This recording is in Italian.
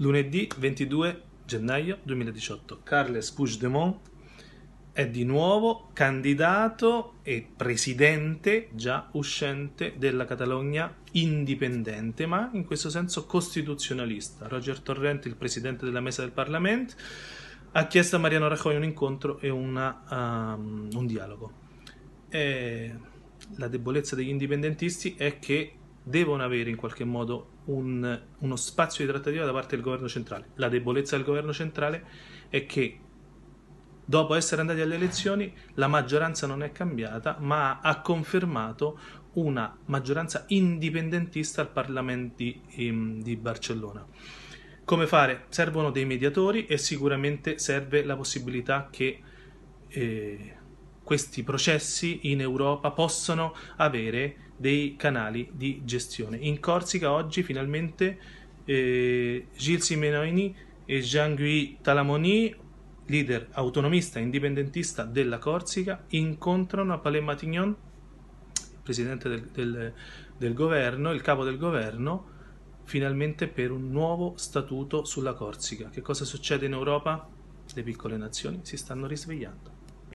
Lunedì 22 gennaio 2018, Carles Puigdemont è di nuovo candidato e presidente già uscente della Catalogna indipendente, ma in questo senso costituzionalista. Roger Torrenti, il presidente della mesa del Parlamento, ha chiesto a Mariano Rajoy un incontro e una, um, un dialogo. E eh, la debolezza degli indipendentisti è che devono avere in qualche modo un, uno spazio di trattativa da parte del governo centrale. La debolezza del governo centrale è che dopo essere andati alle elezioni la maggioranza non è cambiata, ma ha confermato una maggioranza indipendentista al Parlamento di, ehm, Barcellona. Come fare? Servono dei mediatori e sicuramente serve la possibilità che eh, questi processi in Europa possano avere dei canali di gestione. In Corsica oggi finalmente eh, Gilles Simenoni e Jean-Guy Talamoni, leader autonomista e indipendentista della Corsica, incontrano a Palais Matignon, presidente del, del, del governo, il capo del governo, finalmente per un nuovo statuto sulla Corsica. Che cosa succede in Europa? Le piccole nazioni si stanno risvegliando.